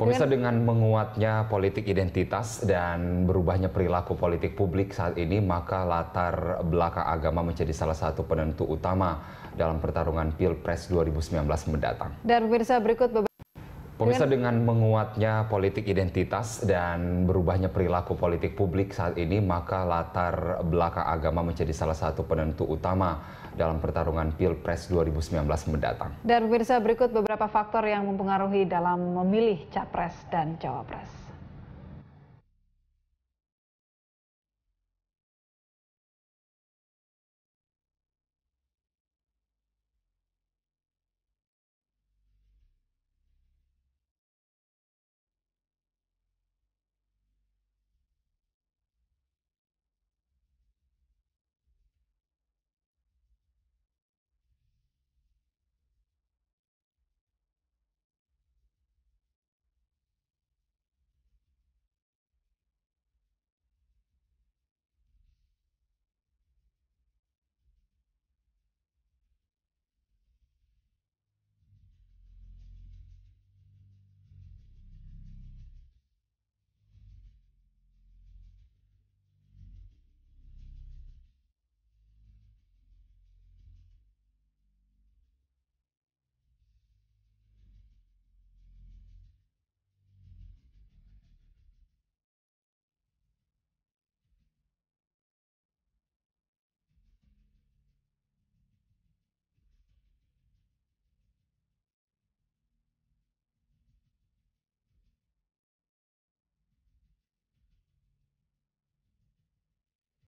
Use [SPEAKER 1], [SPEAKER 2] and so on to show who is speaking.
[SPEAKER 1] Pemirsa dengan menguatnya politik identitas dan berubahnya perilaku politik publik saat ini, maka latar belakang agama menjadi salah satu penentu utama dalam pertarungan Pilpres 2019 mendatang.
[SPEAKER 2] Dan pemirsa berikut
[SPEAKER 1] Pemirsa dengan menguatnya politik identitas dan berubahnya perilaku politik publik saat ini, maka latar belakang agama menjadi salah satu penentu utama dalam pertarungan Pilpres 2019 mendatang.
[SPEAKER 3] Dan pemirsa berikut beberapa faktor yang mempengaruhi dalam memilih capres dan cawapres.